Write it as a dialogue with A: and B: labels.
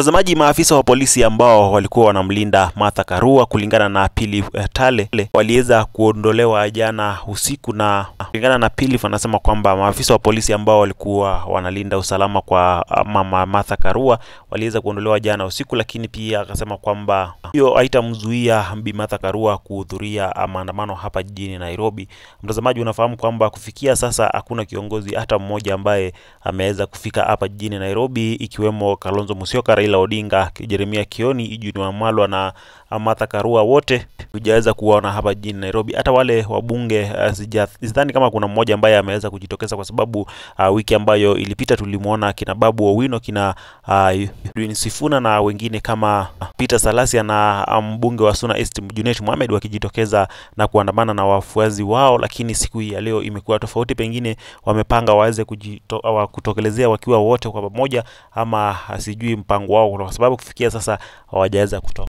A: Mtazamaji, maafisa wa polisi ambao walikuwa wanamlinda Martha Karua kulingana na Pili eh, Tale waliweza kuondolewa jana usiku, na kulingana na Pili wanasema kwamba maafisa wa polisi ambao walikuwa wanalinda usalama kwa ah, mama Martha Karua waliweza kuondolewa jana usiku, lakini pia akasema kwamba hiyo haitamzuia Bi Martha Karua kuhudhuria ah, maandamano hapa jijini Nairobi. Mtazamaji, unafahamu kwamba kufikia sasa hakuna kiongozi hata mmoja ambaye ameweza kufika hapa jijini Nairobi, ikiwemo Kalonzo Musyoka, Raila Raila Odinga, Jeremia Kioni, Ijuni Wamalwa na Martha Karua wote hujaweza kuwaona hapa jijini Nairobi. Hata wale wabunge uh, sidhani kama kuna mmoja ambaye ameweza kujitokeza kwa sababu uh, wiki ambayo ilipita tulimwona kina Babu Owino, kina ah, Edwin uh, Sifuna na wengine kama Peter Salasia na ah, mbunge wa Suna East Junet Mohamed wakijitokeza na kuandamana na wafuazi wao, lakini siku hii ya leo imekuwa tofauti. Pengine wamepanga waweze kutokelezea wakiwa wote kwa pamoja, ama sijui mpango wao, kwa sababu kufikia sasa hawajaweza kutoka.